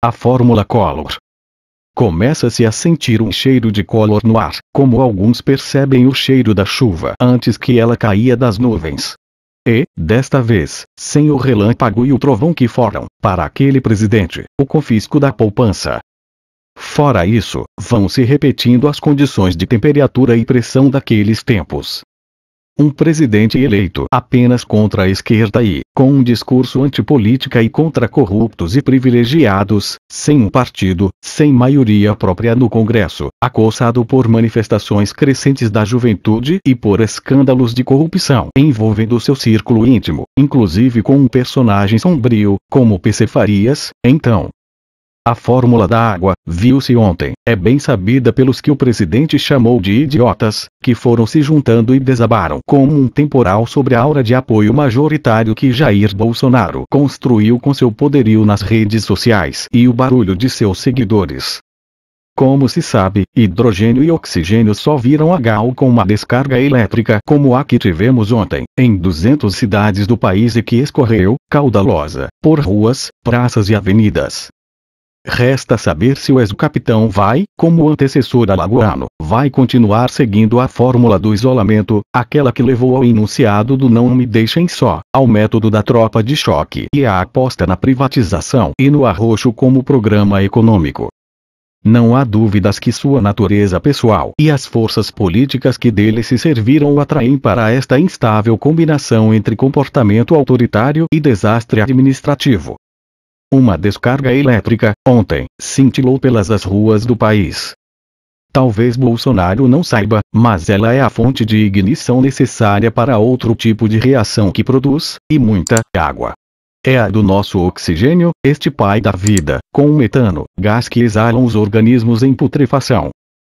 A fórmula Color. Começa-se a sentir um cheiro de color no ar, como alguns percebem o cheiro da chuva antes que ela caia das nuvens. E, desta vez, sem o relâmpago e o trovão que foram, para aquele presidente, o confisco da poupança. Fora isso, vão se repetindo as condições de temperatura e pressão daqueles tempos. Um presidente eleito apenas contra a esquerda e, com um discurso antipolítica e contra corruptos e privilegiados, sem um partido, sem maioria própria no Congresso, acossado por manifestações crescentes da juventude e por escândalos de corrupção envolvendo seu círculo íntimo, inclusive com um personagem sombrio, como Psefarias, então, a fórmula da água, viu-se ontem, é bem sabida pelos que o presidente chamou de idiotas, que foram se juntando e desabaram como um temporal sobre a aura de apoio majoritário que Jair Bolsonaro construiu com seu poderio nas redes sociais e o barulho de seus seguidores. Como se sabe, hidrogênio e oxigênio só viram a gal com uma descarga elétrica como a que tivemos ontem, em 200 cidades do país e que escorreu, caudalosa, por ruas, praças e avenidas. Resta saber se o ex-capitão vai, como o antecessor alagoano, vai continuar seguindo a fórmula do isolamento, aquela que levou ao enunciado do não me deixem só, ao método da tropa de choque e à aposta na privatização e no arroxo como programa econômico. Não há dúvidas que sua natureza pessoal e as forças políticas que dele se serviram o atraem para esta instável combinação entre comportamento autoritário e desastre administrativo, uma descarga elétrica, ontem, cintilou pelas as ruas do país. Talvez Bolsonaro não saiba, mas ela é a fonte de ignição necessária para outro tipo de reação que produz, e muita, água. É a do nosso oxigênio, este pai da vida, com o metano, gás que exalam os organismos em putrefação.